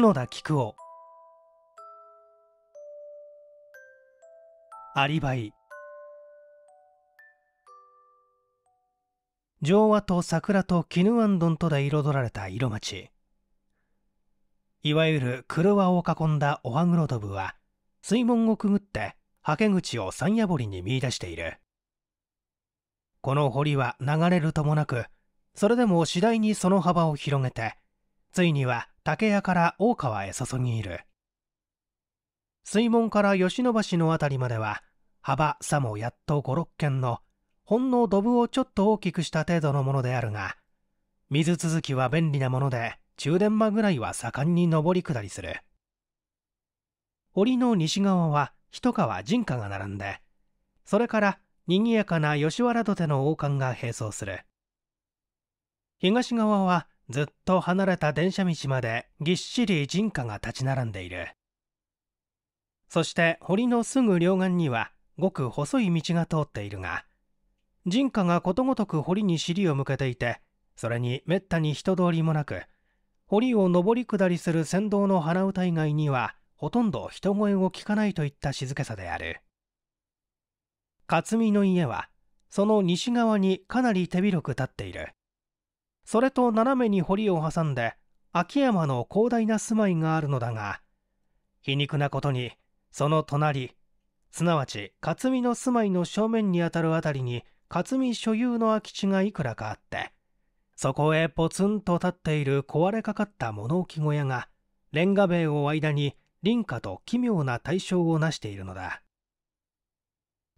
角田菊夫アリバイ上和と桜と絹あんどんとで彩られた色町いわゆる輪を囲んだおはぐろドブは水門をくぐってはけ口を山野堀に見出しているこの堀は流れるともなくそれでも次第にその幅を広げてついには竹屋から大川へ注ぎいる水門から吉野橋の辺りまでは幅さもやっと56軒のほんのドブをちょっと大きくした程度のものであるが水続きは便利なもので中電間ぐらいは盛んに上り下りする堀の西側は一川人家が並んでそれから賑やかな吉原土手の王冠が並走する東側はずっと離れた電車道までぎっしり人家が立ち並んでいるそして堀のすぐ両岸にはごく細い道が通っているが人家がことごとく堀に尻を向けていてそれにめったに人通りもなく堀を上り下りする船頭の鼻歌以外にはほとんど人声を聞かないといった静けさである克実の家はその西側にかなり手広く立っているそれと斜めに堀を挟んで秋山の広大な住まいがあるのだが皮肉なことにその隣すなわち克実の住まいの正面にあたる辺りに克実所有の空き地がいくらかあってそこへポツンと立っている壊れかかった物置小屋がレンガ塀を間に林家と奇妙な対象を成しているのだ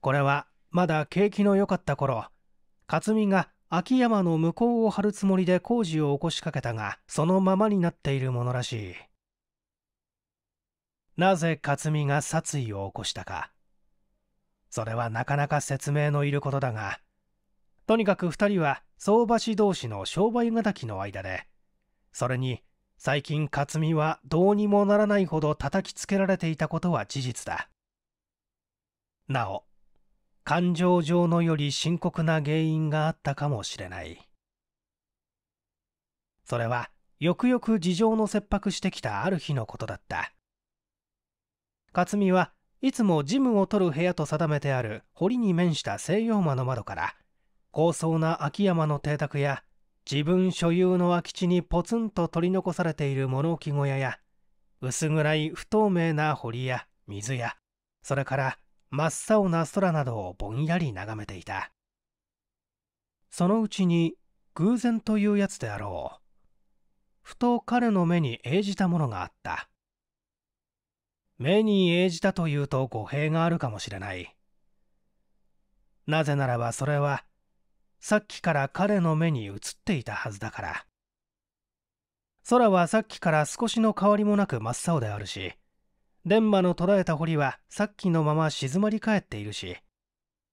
これはまだ景気の良かった頃克実が秋山の向こうを張るつもりで工事を起こしかけたがそのままになっているものらしいなぜ克美が殺意を起こしたかそれはなかなか説明のいることだがとにかく2人は相場師同士の商売敵の間でそれに最近克美はどうにもならないほど叩きつけられていたことは事実だなお感情上のより深刻な原因があったかもしれないそれはよくよく事情の切迫してきたある日のことだった克実はいつもジムを取る部屋と定めてある堀に面した西洋間の窓から高層な秋山の邸宅や自分所有の空き地にポツンと取り残されている物置小屋や薄暗い不透明な堀や水やそれから真っ青な空などをぼんやり眺めていたそのうちに偶然というやつであろうふと彼の目に映じたものがあった目に映じたというと語弊があるかもしれないなぜならばそれはさっきから彼の目に映っていたはずだから空はさっきから少しの変わりもなく真っ青であるし電波の捉えた堀はさっきのまま静まり返っているし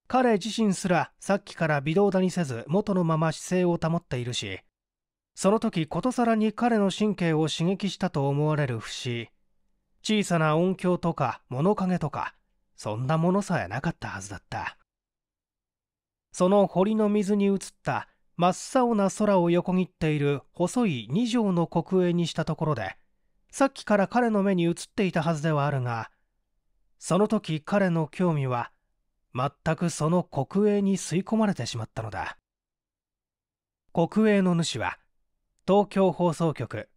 彼自身すらさっきから微動だにせず元のまま姿勢を保っているしその時ことさらに彼の神経を刺激したと思われる節小さな音響とか物陰とかそんなものさえなかったはずだったその堀の水に映った真っ青な空を横切っている細い2畳の国営にしたところでさっきから彼の目に映っていたはずではあるがその時彼の興味は全くその国営に吸い込まれてしまったのだ国営の主は東京放送局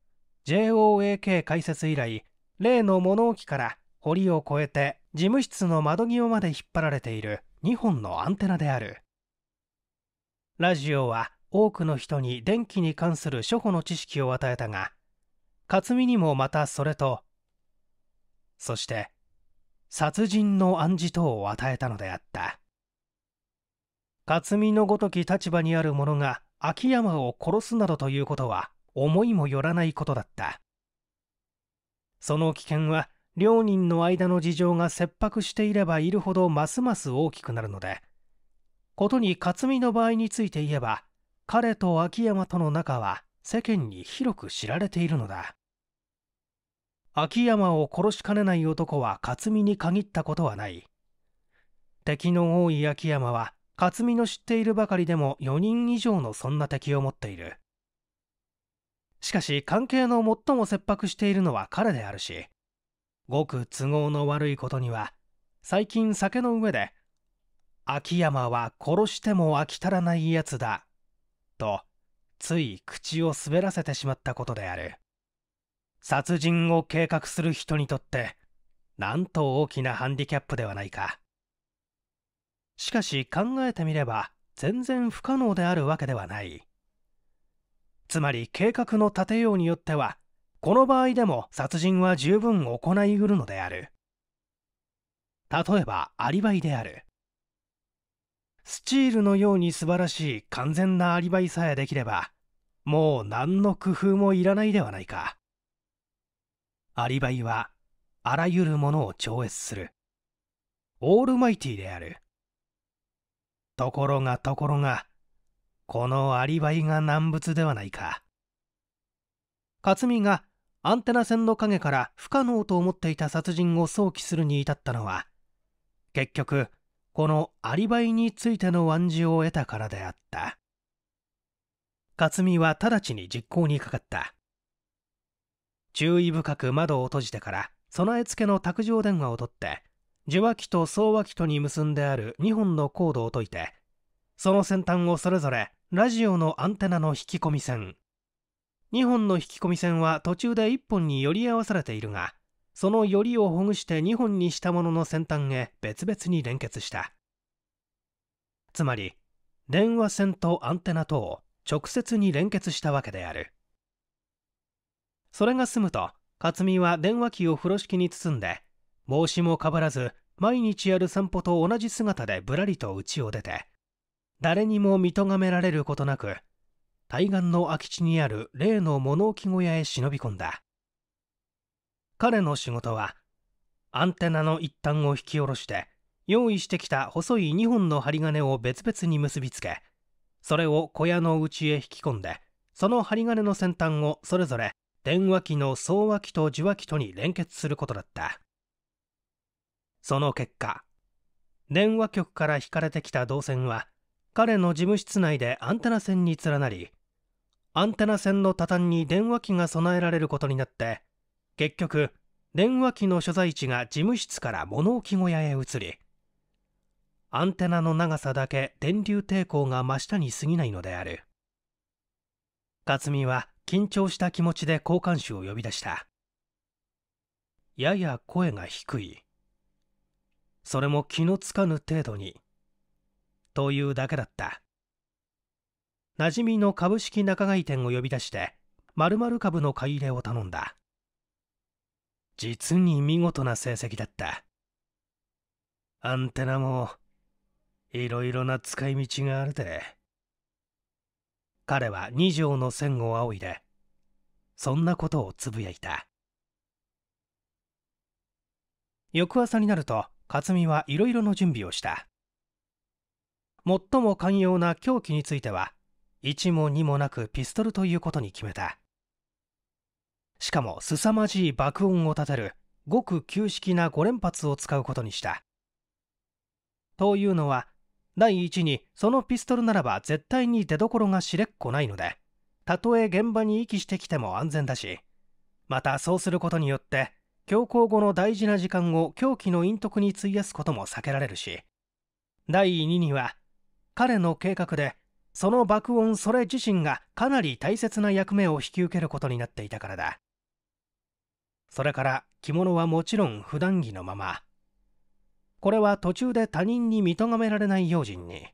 JOAK 開設以来例の物置から堀を越えて事務室の窓際まで引っ張られている2本のアンテナであるラジオは多くの人に電気に関する初歩の知識を与えたが克実にもまたそれとそして殺人の暗示等を与えたのであった克実のごとき立場にある者が秋山を殺すなどということは思いもよらないことだったその危険は両人の間の事情が切迫していればいるほどますます大きくなるのでことに克実の場合について言えば彼と秋山との仲は世間に広く知られているのだ秋山を殺しかねない男は克巳に限ったことはない敵の多い秋山は克美の知っているばかりでも4人以上のそんな敵を持っているしかし関係の最も切迫しているのは彼であるしごく都合の悪いことには最近酒の上で秋山は殺しても飽き足らないやつだとつい口を滑らせてしまったことである殺人を計画する人にとってなんと大きなハンディキャップではないかしかし考えてみれば全然不可能であるわけではないつまり計画の立てようによってはこの場合でも殺人は十分行いうるのである例えばアリバイであるスチールのように素晴らしい完全なアリバイさえできればもう何の工夫もいらないではないかアリバイはあらゆるものを超越する。オールマイティである。ところがところが、このアリバイが難物ではないか。克実がアンテナ線の影から不可能と思っていた殺人を想起するに至ったのは、結局、このアリバイについての暗示を得たからであった。克実は直ちに実行にかかった。注意深く窓を閉じてから備え付けの卓上電話を取って受話器と総話器とに結んである2本のコードを解いてその先端をそれぞれラジオのアンテナの引き込み線2本の引き込み線は途中で1本により合わされているがそのよりをほぐして2本にしたものの先端へ別々に連結したつまり電話線とアンテナとを直接に連結したわけであるそれが済むと克巳は電話機を風呂敷に包んで帽子もかぶらず毎日やる散歩と同じ姿でぶらりと家を出て誰にも見とがめられることなく対岸の空き地にある例の物置小屋へ忍び込んだ彼の仕事はアンテナの一端を引き下ろして用意してきた細い2本の針金を別々に結びつけそれを小屋の内へ引き込んでその針金の先端をそれぞれ電話機の総話機と受話機とに連結することだったその結果電話局から引かれてきた導線は彼の事務室内でアンテナ線に連なりアンテナ線の畳に電話機が備えられることになって結局電話機の所在地が事務室から物置小屋へ移りアンテナの長さだけ電流抵抗が真下に過ぎないのである克実は緊張した気持ちで交換手を呼び出したやや声が低いそれも気のつかぬ程度にというだけだった馴染みの株式仲買店を呼び出して〇〇株の買い入れを頼んだ実に見事な成績だったアンテナもいろいろな使い道があるで。彼は二条の線を仰いでそんなことをつぶやいた翌朝になると克実はいろいろの準備をした最も寛容な凶器については1も2もなくピストルということに決めたしかも凄まじい爆音を立てるごく旧式な5連発を使うことにしたというのは第一にそのピストルならば絶対に出どころがしれっこないのでたとえ現場に遺棄してきても安全だしまたそうすることによって強行後の大事な時間を狂気の隠匿に費やすことも避けられるし第2には彼の計画でその爆音それ自身がかなり大切な役目を引き受けることになっていたからだそれから着物はもちろん普段着のままこれは途中で他人に見とがめられない用心に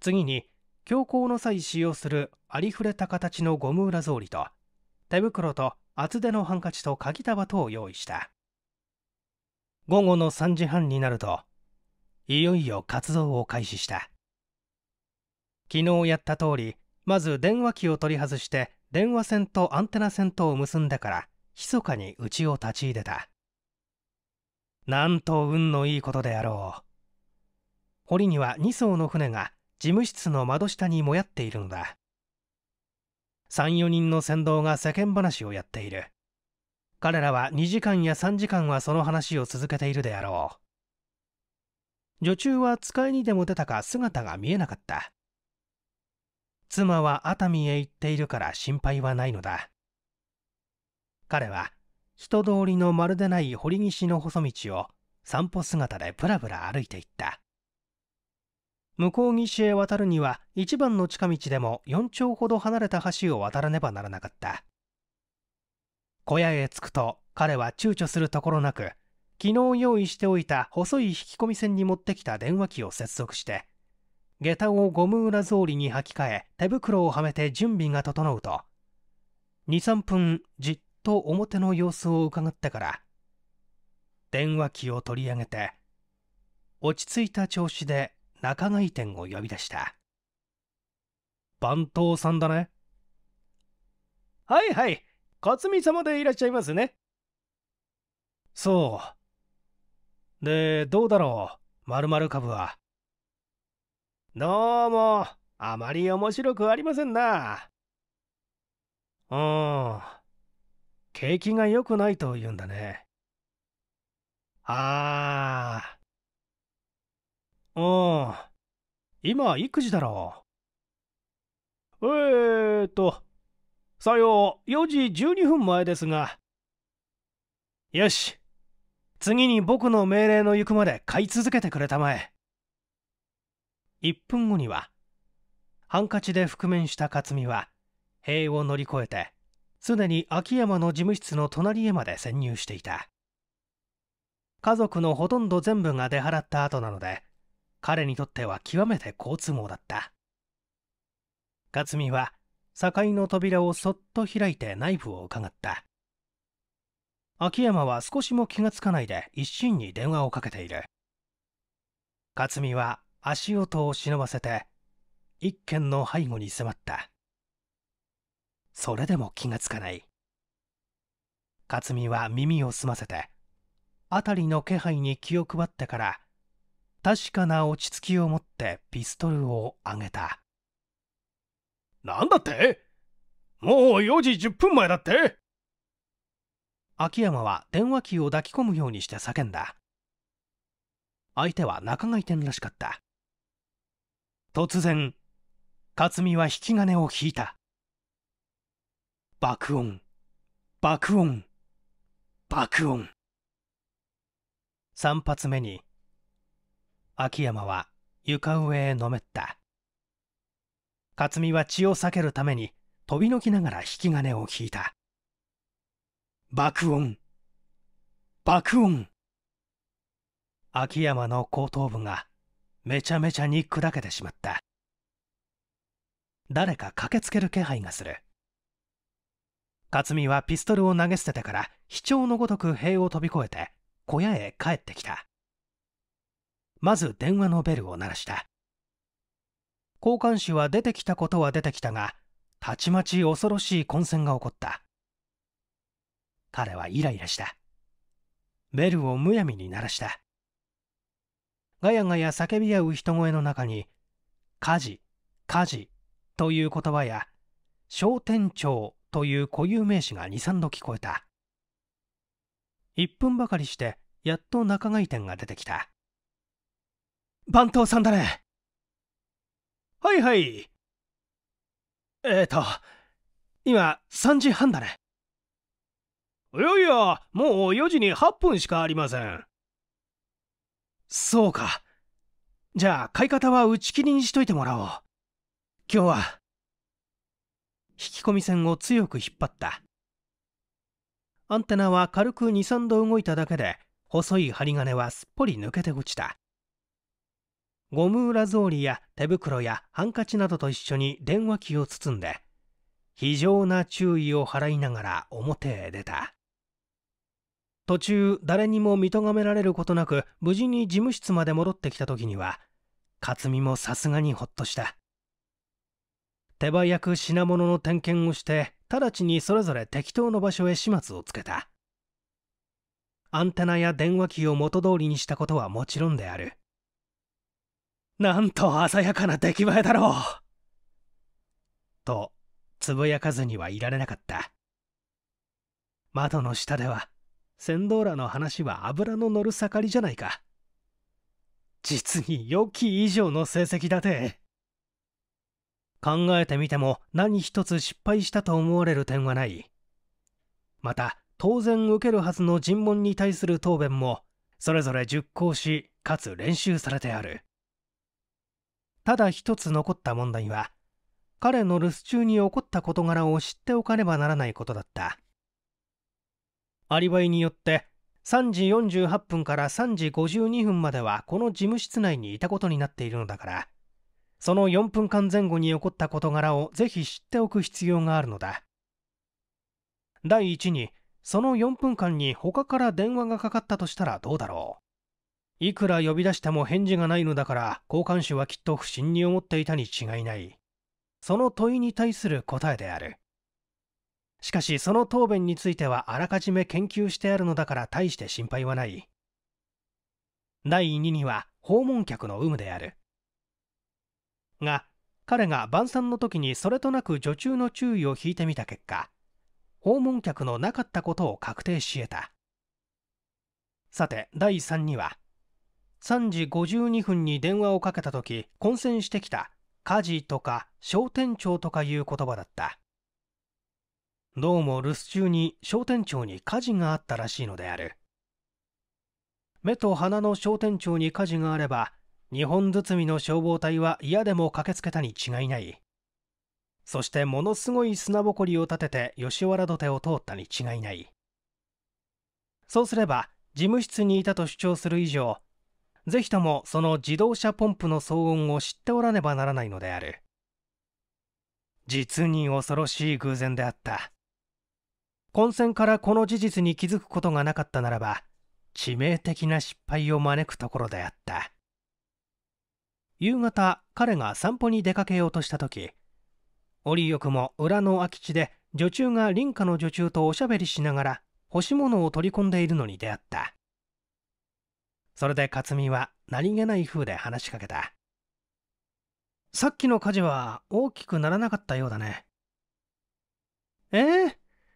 次に強行の際使用するありふれた形のゴム裏草履と手袋と厚手のハンカチと鍵束等を用意した午後の3時半になるといよいよ活動を開始した昨日やった通りまず電話機を取り外して電話線とアンテナ線とを結んでから密かにうちを立ち入れたなんと運のいいことであろう堀には2艘の船が事務室の窓下にもやっているのだ34人の船頭が世間話をやっている彼らは2時間や3時間はその話を続けているであろう女中は使いにでも出たか姿が見えなかった妻は熱海へ行っているから心配はないのだ彼は人通りのまるでない堀岸の細道を散歩姿でぶらぶら歩いていった向こう岸へ渡るには一番の近道でも4丁ほど離れた橋を渡らねばならなかった小屋へ着くと彼は躊躇するところなく昨日用意しておいた細い引き込み線に持ってきた電話機を接続して下駄をゴム裏草履に履き替え手袋をはめて準備が整うと23分じっと表の様子を伺ってから電話機を取り上げて落ち着いた調子で仲買店を呼び出した番頭さんだねはいはい克美様でいらっしゃいますねそうでどうだろうまるまる株はどうもあまり面白くありませんなうん景気が良くないと言うんだね。ああ。うん。今、育児だろう。えーと、さよう、4時12分前ですが。よし。次に僕の命令の行くまで買い続けてくれたまえ。1分後には、ハンカチで覆面した克巳は、塀を乗り越えて、すでに秋山の事務室の隣へまで潜入していた家族のほとんど全部が出払った後なので彼にとっては極めて好都合だった克実は境の扉をそっと開いて内部を伺った秋山は少しも気がつかないで一心に電話をかけている克実は足音を忍ばせて一軒の背後に迫ったそれでも気がつかない克実は耳を澄ませて辺りの気配に気を配ってから確かな落ち着きを持ってピストルを上げた何だってもう4時10分前だって秋山は電話機を抱き込むようにして叫んだ相手は仲買店らしかった突然克実は引き金を引いた爆音爆音爆音3発目に秋山は床上へのめった克実は血を避けるために飛びのきながら引き金を引いた爆音爆音秋山の後頭部がめちゃめちゃに砕けてしまった誰か駆けつける気配がする克実はピストルを投げ捨ててから非常のごとく塀を飛び越えて小屋へ帰ってきたまず電話のベルを鳴らした交換士は出てきたことは出てきたがたちまち恐ろしい混戦が起こった彼はイライラしたベルをむやみに鳴らしたガヤガヤ叫び合う人声の中に火事火事という言葉や商店長という固有名詞が23度聞こえた1分ばかりしてやっと仲買店が出てきた番頭さんだねはいはいえっ、ー、と今3時半だねいやいやもう4時に8分しかありませんそうかじゃあ買い方は打ち切りにしといてもらおう今日はき込み線を強く引っ張ったアンテナは軽く23度動いただけで細い針金はすっぽり抜けて落ちたゴム裏草履や手袋やハンカチなどと一緒に電話機を包んで非常な注意を払いながら表へ出た途中誰にも見とがめられることなく無事に事務室まで戻ってきた時には克巳もさすがにほっとした手早く品物の点検をして直ちにそれぞれ適当の場所へ始末をつけたアンテナや電話機を元通りにしたことはもちろんであるなんと鮮やかな出来栄えだろうとつぶやかずにはいられなかった窓の下では船頭らの話は油の乗る盛りじゃないか実に良き以上の成績だて考えてみても何一つ失敗したと思われる点はないまた当然受けるはずの尋問に対する答弁もそれぞれ熟考しかつ練習されてあるただ一つ残った問題は彼の留守中に起こった事柄を知っておかねばならないことだったアリバイによって3時48分から3時52分まではこの事務室内にいたことになっているのだからその4分間前後に起こった事柄をぜひ知っておく必要があるのだ第一にその4分間に他から電話がかかったとしたらどうだろういくら呼び出しても返事がないのだから交換手はきっと不審に思っていたに違いないその問いに対する答えであるしかしその答弁についてはあらかじめ研究してあるのだから大して心配はない第2には訪問客の有無であるが彼が晩餐の時にそれとなく女中の注意を引いてみた結果訪問客のなかったことを確定し得たさて第3には3時52分に電話をかけた時混戦してきた家事とか商店長とかいう言葉だったどうも留守中に商店長に火事があったらしいのである目と鼻の商店長に火事があれば日本包みの消防隊は嫌でも駆けつけたに違いないそしてものすごい砂ぼこりを立てて吉原土手を通ったに違いないそうすれば事務室にいたと主張する以上ぜひともその自動車ポンプの騒音を知っておらねばならないのである実に恐ろしい偶然であった混戦からこの事実に気づくことがなかったならば致命的な失敗を招くところであった夕方彼が散歩に出かけようとした時折よくも裏の空き地で女中が林家の女中とおしゃべりしながら干し物を取り込んでいるのに出会ったそれで克巳は何気ない風で話しかけたさっきの火事は大きくならなかったようだねええー、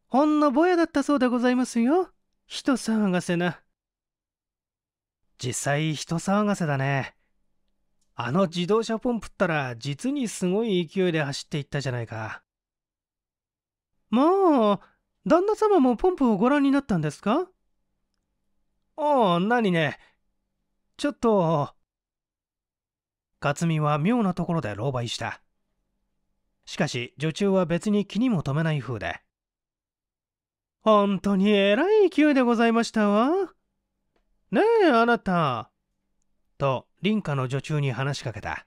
ほんのぼやだったそうでございますよ人騒がせな実際人騒がせだねあの自動車ポンプったら実にすごい勢いで走っていったじゃないか。まあ、旦那様もポンプをご覧になったんですかああ、何ね。ちょっと。勝美は妙なところで狼狽した。しかし、女中は別に気にも留めない風で。本当にえらい勢いでございましたわ。ねえ、あなた。と林家の女中に話しかけた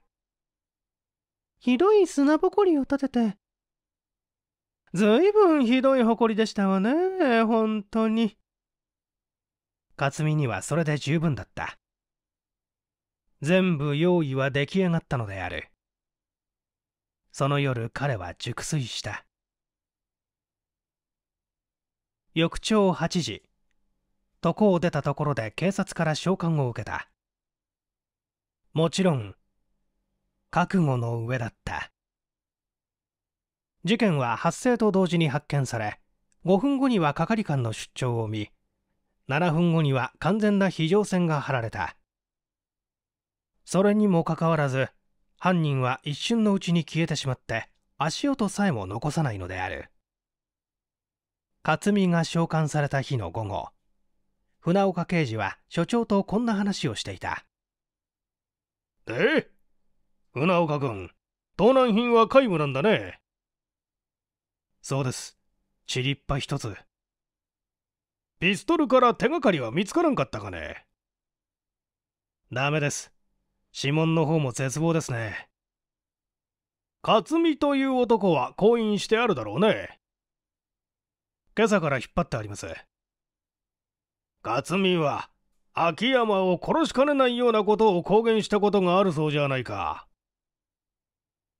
ひどい砂ぼこりを立ててずいぶんひどいほこりでしたわね本当に克実にはそれで十分だった全部用意は出来上がったのであるその夜彼は熟睡した翌朝8時床を出たところで警察から召喚を受けたもちろん覚悟の上だった事件は発生と同時に発見され5分後には係官の出張を見7分後には完全な非常線が張られたそれにもかかわらず犯人は一瞬のうちに消えてしまって足音さえも残さないのである克実が召喚された日の午後船岡刑事は所長とこんな話をしていたで船岡君盗難品は皆無なんだねそうですちりっぱ一つピストルから手がかりは見つからんかったかねダメです指紋の方も絶望ですね克巳という男は婚姻してあるだろうね今朝から引っ張ってあります克巳は秋山を殺しかねないようなことを公言したことがあるそうじゃないか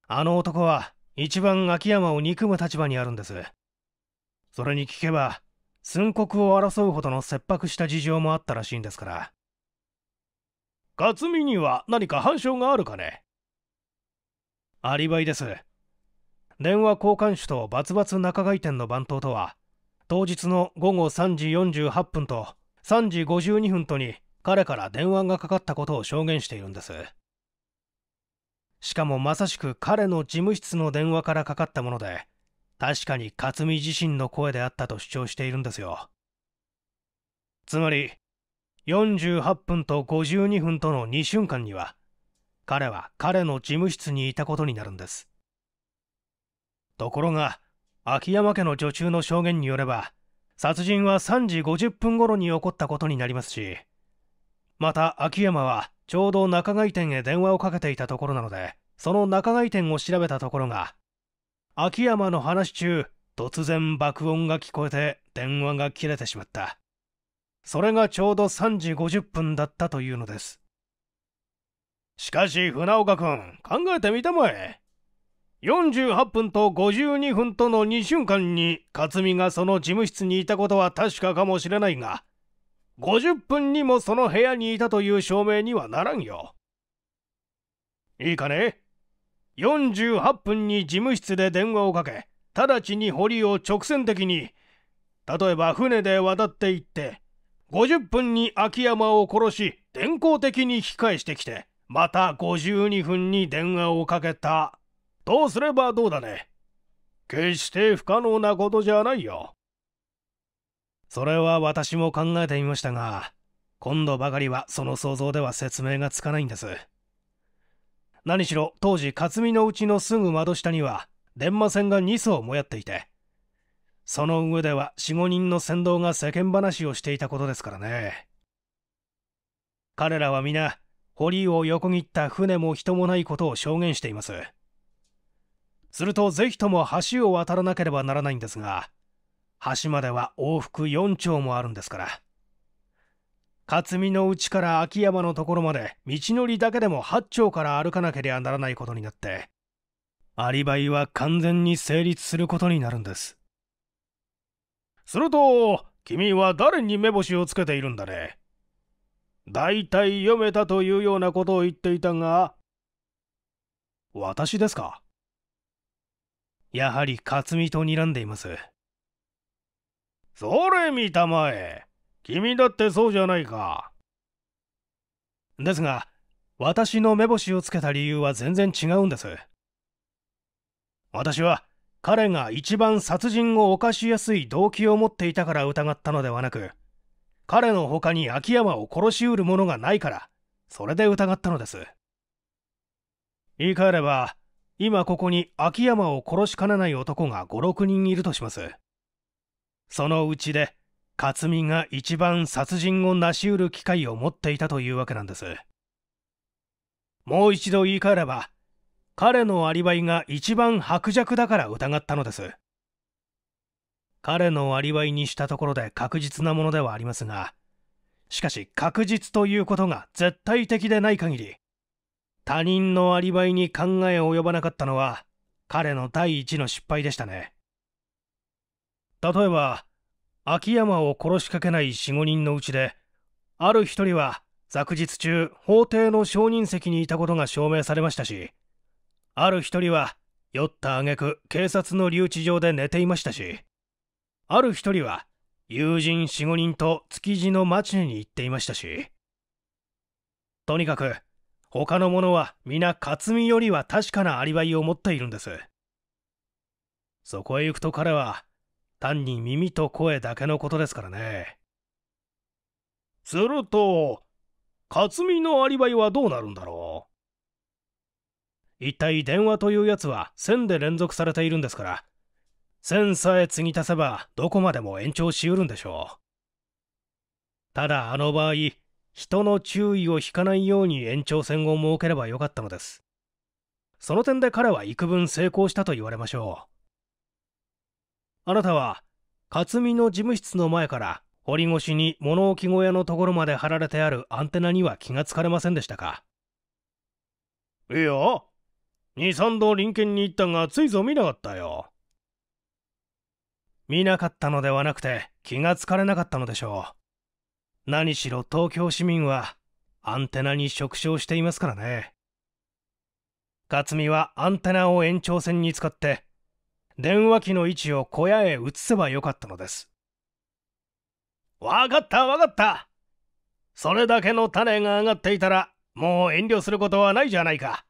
あの男は一番秋山を憎む立場にあるんですそれに聞けば寸刻を争うほどの切迫した事情もあったらしいんですから勝美には何か反証があるかねアリバイです電話交換手とバツバツ仲買店の番頭とは当日の午後3時48分と3時52分とに彼から電話がかかったことを証言しているんですしかもまさしく彼の事務室の電話からかかったもので確かに克己自身の声であったと主張しているんですよつまり48分と52分との2瞬間には彼は彼の事務室にいたことになるんですところが秋山家の女中の証言によれば殺人は3時50分頃に起こったことになりますしまた秋山はちょうど仲買店へ電話をかけていたところなのでその仲買店を調べたところが秋山の話中突然爆音が聞こえて電話が切れてしまったそれがちょうど3時50分だったというのですしかし船岡君考えてみたまえ48分と52分との2瞬間に克巳がその事務室にいたことは確かかもしれないが50分にもその部屋にいたという証明にはならんよ。いいかね48分に事務室で電話をかけ直ちに堀を直線的に例えば船で渡っていって50分に秋山を殺し電光的に引き返してきてまた52分に電話をかけたうすればどうだね決して不可能なことじゃないよ。それは私も考えてみましたが、今度ばかりはその想像では説明がつかないんです。何しろ当時克霞のうちのすぐ窓下には電話船が2艘もやっていて、その上では4、5人の船頭が世間話をしていたことですからね。彼らは皆、堀を横切った船も人もないことを証言しています。するとぜひとも橋を渡らなければならないんですが橋までは往復4丁もあるんですから勝の内から秋山のところまで道のりだけでも8丁から歩かなけりゃならないことになってアリバイは完全に成立することになるんですすると君は誰に目星をつけているんだね大体読めたというようなことを言っていたが私ですかやはり克美と睨んでいますそれ見たまえ君だってそうじゃないかですが私の目星をつけた理由は全然違うんです私は彼が一番殺人を犯しやすい動機を持っていたから疑ったのではなく彼の他に秋山を殺しうるものがないからそれで疑ったのです言い換えれば今ここに秋山を殺しかねない男が56人いるとしますそのうちで克巳が一番殺人を成し得る機会を持っていたというわけなんですもう一度言い換えれば彼のアリバイが一番薄弱だから疑ったのです彼のアリバイにしたところで確実なものではありますがしかし確実ということが絶対的でない限り他人のアリバイに考え及ばなかったのは彼の第一の失敗でしたね例えば秋山を殺しかけない45人のうちである一人は昨日中法廷の証人席にいたことが証明されましたしある一人は酔った挙句警察の留置場で寝ていましたしある一人は友人45人と築地の町に行っていましたしとにかく他の者は皆克巳よりは確かなアリバイを持っているんですそこへ行くと彼は単に耳と声だけのことですからねすると克巳のアリバイはどうなるんだろう一体電話というやつは線で連続されているんですから線さえ継ぎ足せばどこまでも延長しうるんでしょうただあの場合人の注意を引かないように延長戦を設ければよかったのです。その点で彼は幾分成功したと言われましょう。あなたは、克巳の事務室の前から堀越しに物置小屋のところまで貼られてあるアンテナには気がつかれませんでしたかいや、二三度臨検に行ったがついぞ見なかったよ。見なかったのではなくて気がつかれなかったのでしょう。何しろ東京市民はアンテナに触傷していますからね克美はアンテナを延長線に使って電話機の位置を小屋へ移せばよかったのですわかったわかったそれだけの種が上がっていたらもう遠慮することはないじゃないか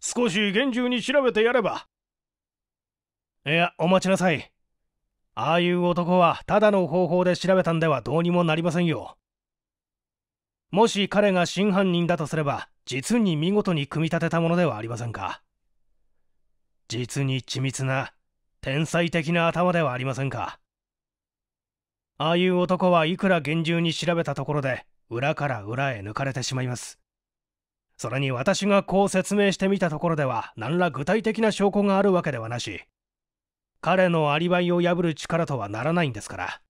少し厳重に調べてやればいやお待ちなさいああいう男はただの方法で調べたんではどうにもなりませんよもし彼が真犯人だとすれば実に見事に組み立てたものではありませんか実に緻密な天才的な頭ではありませんかああいう男はいくら厳重に調べたところで裏から裏へ抜かれてしまいますそれに私がこう説明してみたところでは何ら具体的な証拠があるわけではなし彼のアリバイを破る力とはならないんですから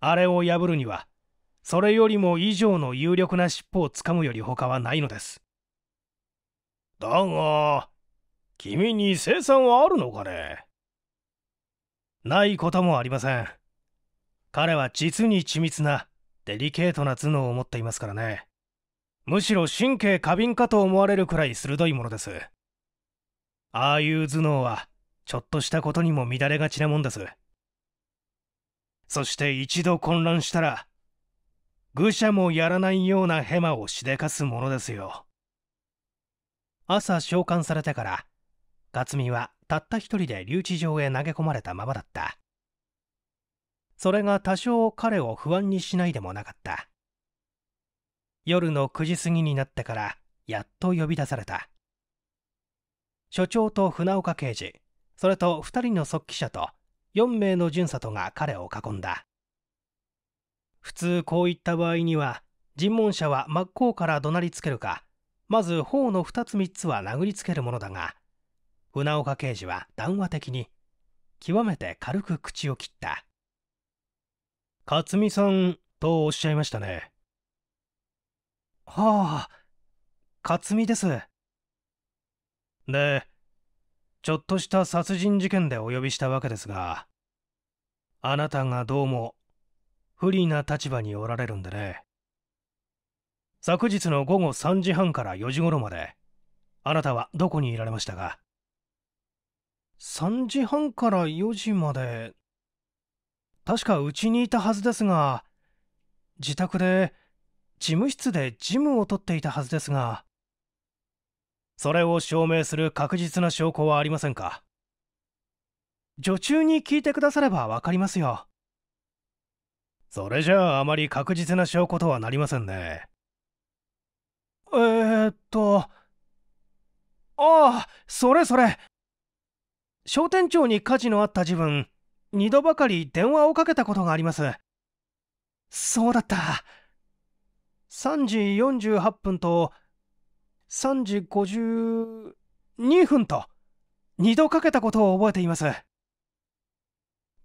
あれを破るにはそれよりも以上の有力な尻尾をつかむより他はないのですだが君に生産はあるのかねないこともありません彼は実に緻密なデリケートな頭脳を持っていますからねむしろ神経過敏かと思われるくらい鋭いものですああいう頭脳はちょっとしたことにも乱れがちなもんです。そして一度混乱したら、愚者もやらないようなヘマをしでかすものですよ。朝召喚されてから、克実はたった一人で留置場へ投げ込まれたままだった。それが多少彼を不安にしないでもなかった。夜の9時過ぎになってから、やっと呼び出された。所長と船岡刑事、それと2人の速記者と4名の巡査とが彼を囲んだ普通こういった場合には尋問者は真っ向から怒鳴りつけるかまず頬の2つ3つは殴りつけるものだが船岡刑事は談話的に極めて軽く口を切った勝美さんとおっしゃいましたねはあ克美ですでちょっとした殺人事件でお呼びしたわけですがあなたがどうも不利な立場におられるんでね昨日の午後3時半から4時頃まであなたはどこにいられましたか3時半から4時まで確かうちにいたはずですが自宅で事務室で事務を取っていたはずですがそれを証明する確実な証拠はありませんか女中に聞いてくださればわかりますよ。それじゃああまり確実な証拠とはなりませんね。えー、っと、ああ、それそれ。商店長に火事のあった時分、二度ばかり電話をかけたことがあります。そうだった。3時48分と3時52分と2度かけたことを覚えています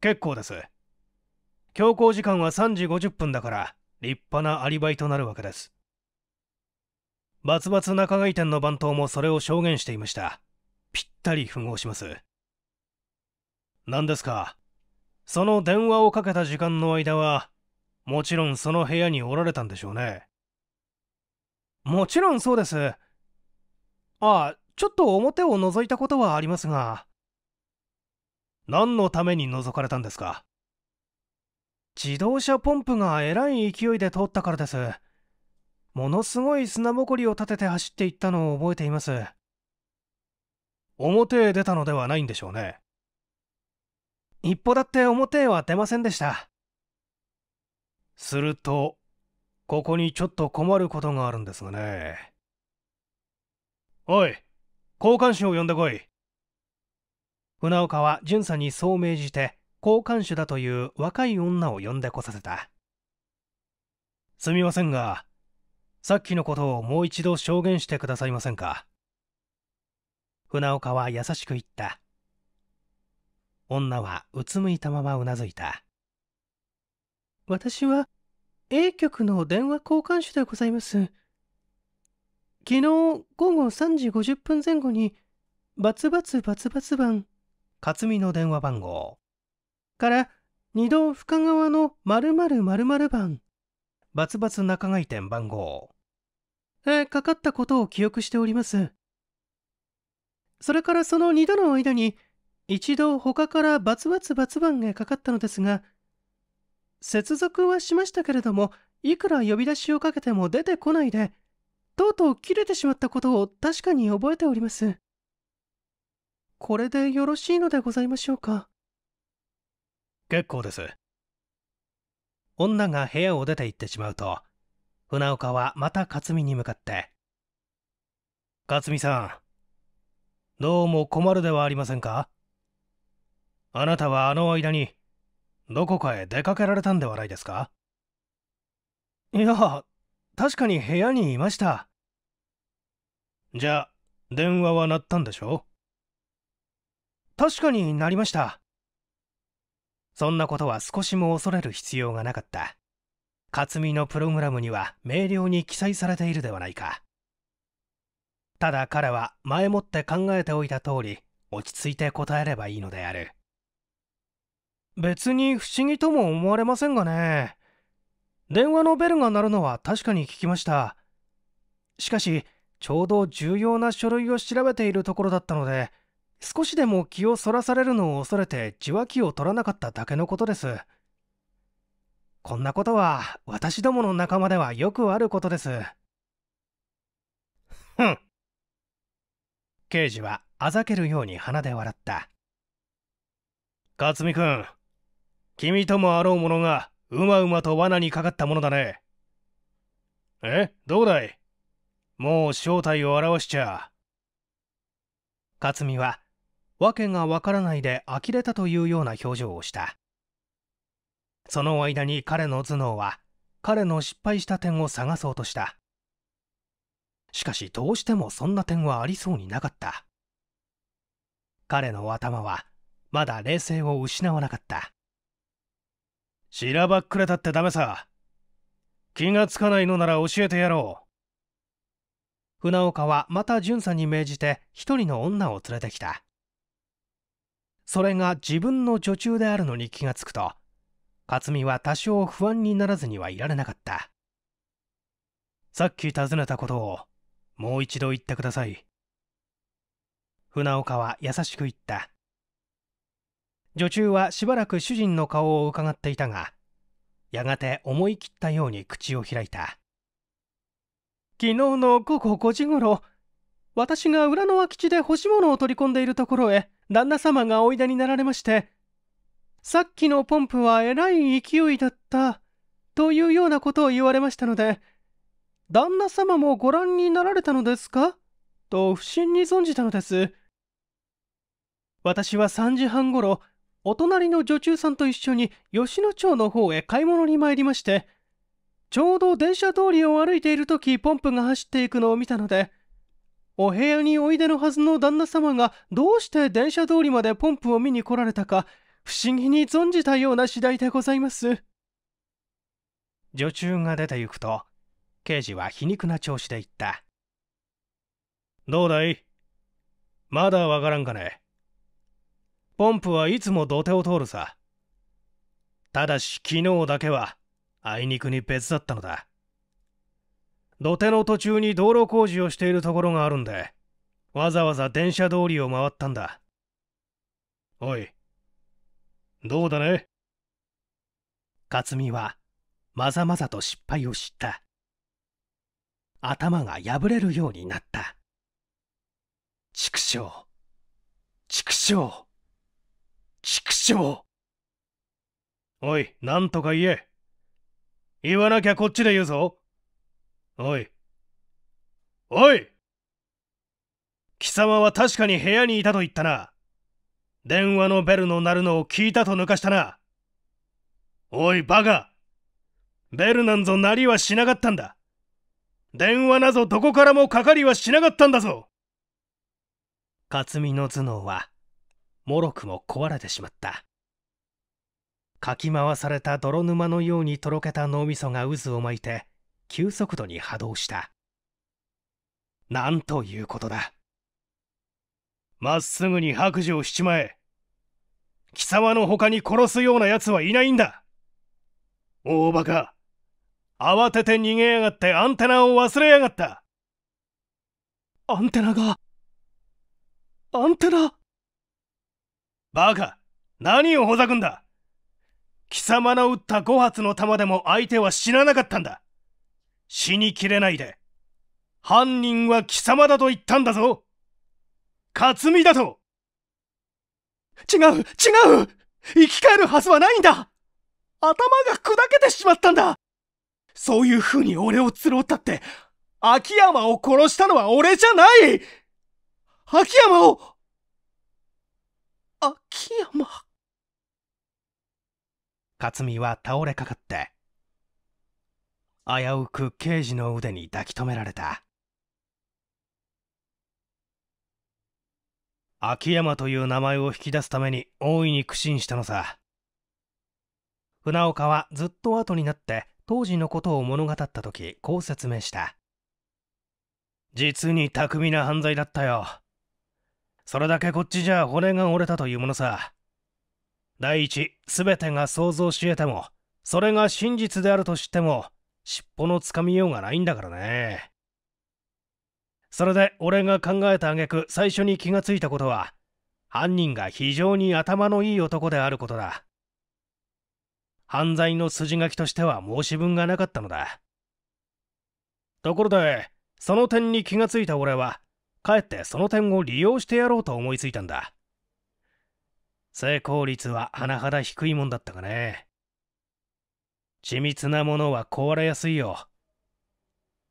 結構です強行時間は3時50分だから立派なアリバイとなるわけですバツバツ仲買店の番頭もそれを証言していましたぴったり符合します何ですかその電話をかけた時間の間はもちろんその部屋におられたんでしょうねもちろんそうですああ、ちょっと表を覗いたことはありますが。何のために覗かれたんですか自動車ポンプがえらい勢いで通ったからです。ものすごい砂ぼこりを立てて走っていったのを覚えています。表へ出たのではないんでしょうね。一歩だって表へは出ませんでした。すると、ここにちょっと困ることがあるんですがね。おい交換手を呼んでこい船岡は巡査にそう命じて交換手だという若い女を呼んでこさせたすみませんがさっきのことをもう一度証言してくださいませんか船岡は優しく言った女はうつむいたままうなずいた私は A 局の電話交換手でございます昨日午後3時50分前後にバツバツバツバツ番克美の電話番号から二度深川の〇〇〇番バツバツ中買店番号へかかったことを記憶しておりますそれからその二度の間に一度他からバツバツバツ番がかかったのですが接続はしましたけれどもいくら呼び出しをかけても出てこないでとうとう切れてしまったことを確かに覚えております。これでよろしいのでございましょうか。結構です。女が部屋を出て行ってしまうと、船岡はまた克美に向かって。克美さん、どうも困るではありませんかあなたはあの間に、どこかへ出かけられたんではないですかいや、確かに部屋にいましたじゃあ電話は鳴ったんでしょ確かになりましたそんなことは少しも恐れる必要がなかった克実のプログラムには明瞭に記載されているではないかただ彼は前もって考えておいた通り落ち着いて答えればいいのである別に不思議とも思われませんがね電話のベルが鳴るのは確かに聞きましたしかしちょうど重要な書類を調べているところだったので少しでも気をそらされるのを恐れて受話器を取らなかっただけのことですこんなことは私どもの仲間ではよくあることですふん刑事はあざけるように鼻で笑った克巳君君ともあろう者がうまうまと罠にかかったものだね。えどうだいもう正体を表しちゃ。克実は、訳がわからないで呆れたというような表情をした。その間に彼の頭脳は、彼の失敗した点を探そうとした。しかしどうしてもそんな点はありそうになかった。彼の頭は、まだ冷静を失わなかった。しらばっくれたってダメさ気がつかないのなら教えてやろう船岡はまた淳さんに命じて一人の女を連れてきたそれが自分の女中であるのに気がつくと克実は多少不安にならずにはいられなかったさっき尋ねたことをもう一度言ってください船岡は優しく言った女中はしばらく主人の顔を伺っていたがやがて思い切ったように口を開いた昨日の午後5時ごろ私が裏の空き地で干し物を取り込んでいるところへ旦那様がおいでになられましてさっきのポンプはえらい勢いだったというようなことを言われましたので旦那様もご覧になられたのですかと不審に存じたのです私は3時半ごろお隣の女中さんと一緒に吉野町の方へ買い物に参りまして、ちょうど電車通りを歩いている時ポンプが走っていくのを見たので、お部屋においでのはずの旦那様がどうして電車通りまでポンプを見に来られたか、不思議に存じたような次第でございます。女中が出て行くと、刑事は皮肉な調子で言った。どうだいまだわからんかねポンプはいつも土手を通るさただし昨日だけはあいにくに別だったのだ土手の途中に道路工事をしているところがあるんでわざわざ電車通りを回ったんだおいどうだね克美はまざまざと失敗を知った頭が破れるようになった畜生畜生畜生おい、なんとか言え。言わなきゃこっちで言うぞ。おい。おい貴様は確かに部屋にいたと言ったな。電話のベルの鳴るのを聞いたと抜かしたな。おい、バカベルなんぞ鳴りはしなかったんだ。電話なぞどこからもかかりはしなかったんだぞ勝美の頭脳はもろくも壊れてしまったかき回された泥沼のようにとろけた脳みそが渦を巻いて急速度に波動したなんということだまっすぐに白状しちまえ貴様の他に殺すような奴はいないんだ大バカ慌てて逃げやがってアンテナを忘れやがったアンテナがアンテナバカ何をほざくんだ貴様の撃った5発の弾でも相手は死ななかったんだ死にきれないで犯人は貴様だと言ったんだぞ克巳だと違う違う生き返るはずはないんだ頭が砕けてしまったんだそういう風に俺を釣ろうったって秋山を殺したのは俺じゃない秋山を秋山克巳は倒れかかって危うく刑事の腕に抱き止められた秋山という名前を引き出すために大いに苦心したのさ船岡はずっと後になって当時のことを物語った時こう説明した実に巧みな犯罪だったよそれだけこっちじゃ骨が折れたというものさ。第一、全てが想像し得ても、それが真実であると知っても、尻尾のつかみようがないんだからね。それで俺が考えた挙句最初に気がついたことは、犯人が非常に頭のいい男であることだ。犯罪の筋書きとしては申し分がなかったのだ。ところで、その点に気がついた俺は、かえってその点を利用してやろうと思いついたんだ成功率は甚だ低いもんだったがね緻密なものは壊れやすいよ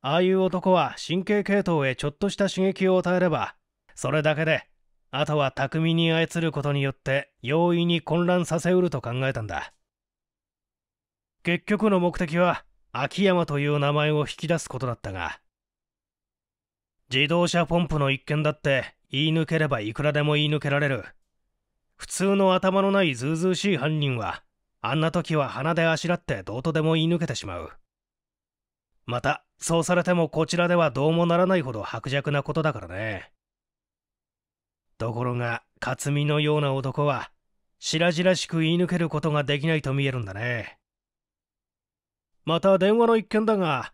ああいう男は神経系統へちょっとした刺激を与えればそれだけであとは巧みに操ることによって容易に混乱させうると考えたんだ結局の目的は秋山という名前を引き出すことだったが自動車ポンプの一件だって言い抜ければいくらでも言い抜けられる普通の頭のないずうずうしい犯人はあんな時は鼻であしらってどうとでも言い抜けてしまうまたそうされてもこちらではどうもならないほど薄弱なことだからねところが克巳のような男は白々しく言い抜けることができないと見えるんだねまた電話の一件だが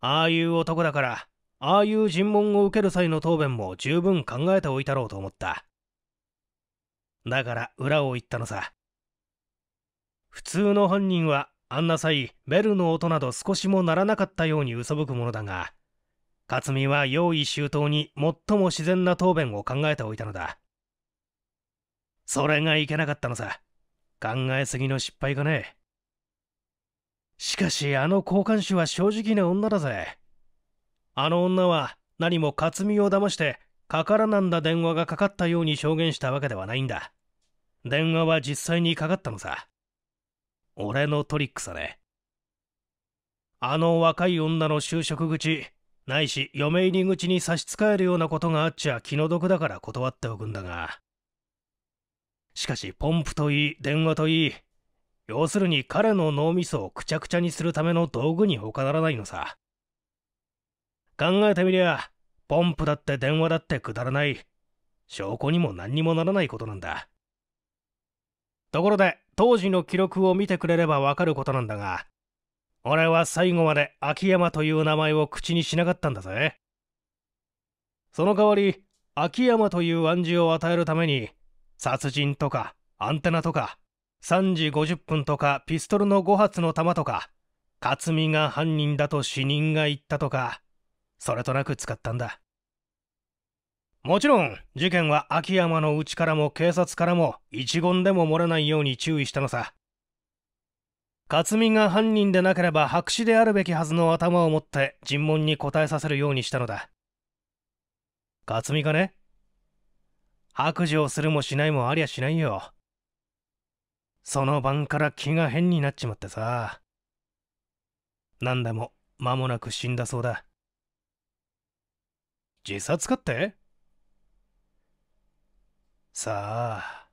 ああいう男だからああいう尋問を受ける際の答弁も十分考えておいたろうと思っただから裏を言ったのさ普通の犯人はあんな際ベルの音など少しもならなかったように嘘吹くものだが克実は用意周到に最も自然な答弁を考えておいたのだそれがいけなかったのさ考えすぎの失敗がねしかしあの交換手は正直な女だぜあの女は何も克巳を騙してかからなんだ電話がかかったように証言したわけではないんだ電話は実際にかかったのさ俺のトリックさねあの若い女の就職口ないし嫁入り口に差し支えるようなことがあっちゃ気の毒だから断っておくんだがしかしポンプといい電話といい要するに彼の脳みそをくちゃくちゃにするための道具に他ならないのさ考えてみりゃポンプだって電話だってくだらない証拠にも何にもならないことなんだところで当時の記録を見てくれればわかることなんだが俺は最後まで秋山という名前を口にしなかったんだぜその代わり秋山という暗示を与えるために殺人とかアンテナとか3時50分とかピストルの5発の弾とか克実が犯人だと死人が言ったとかそれとなく使ったんだもちろん事件は秋山のうちからも警察からも一言でも漏れないように注意したのさ克巳が犯人でなければ白紙であるべきはずの頭を持って尋問に答えさせるようにしたのだ克巳がね白状するもしないもありゃしないよその晩から気が変になっちまってさ何でも間もなく死んだそうだ自殺かってさあ。